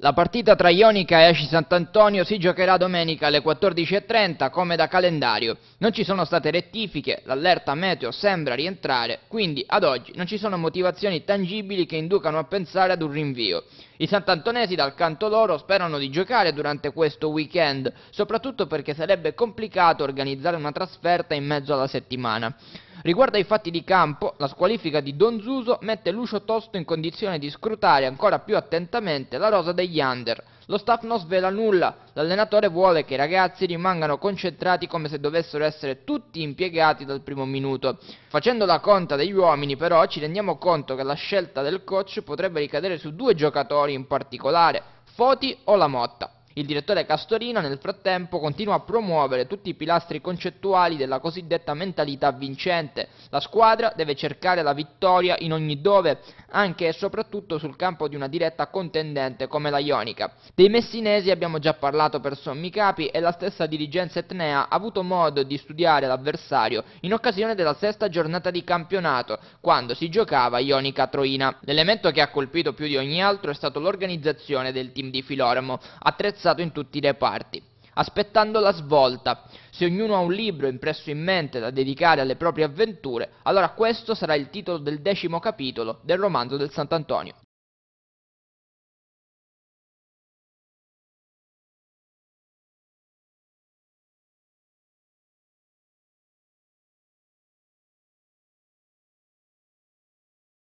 La partita tra Ionica e Asci Sant'Antonio si giocherà domenica alle 14.30 come da calendario. Non ci sono state rettifiche, l'allerta meteo sembra rientrare, quindi ad oggi non ci sono motivazioni tangibili che inducano a pensare ad un rinvio. I sant'antonesi dal canto loro sperano di giocare durante questo weekend, soprattutto perché sarebbe complicato organizzare una trasferta in mezzo alla settimana. Riguardo ai fatti di campo, la squalifica di Don Zuso mette Lucio Tosto in condizione di scrutare ancora più attentamente la rosa degli under. Lo staff non svela nulla, l'allenatore vuole che i ragazzi rimangano concentrati come se dovessero essere tutti impiegati dal primo minuto. Facendo la conta degli uomini però ci rendiamo conto che la scelta del coach potrebbe ricadere su due giocatori in particolare, Foti o La Motta. Il direttore Castorino nel frattempo continua a promuovere tutti i pilastri concettuali della cosiddetta mentalità vincente. La squadra deve cercare la vittoria in ogni dove, anche e soprattutto sul campo di una diretta contendente come la Ionica. Dei messinesi abbiamo già parlato per sommi capi e la stessa dirigenza etnea ha avuto modo di studiare l'avversario in occasione della sesta giornata di campionato, quando si giocava Ionica Troina. L'elemento che ha colpito più di ogni altro è stato l'organizzazione del team di Filoramo, attrezzato apprezzato in tutti i reparti. Aspettando la svolta, se ognuno ha un libro impresso in mente da dedicare alle proprie avventure, allora questo sarà il titolo del decimo capitolo del romanzo del Sant'Antonio.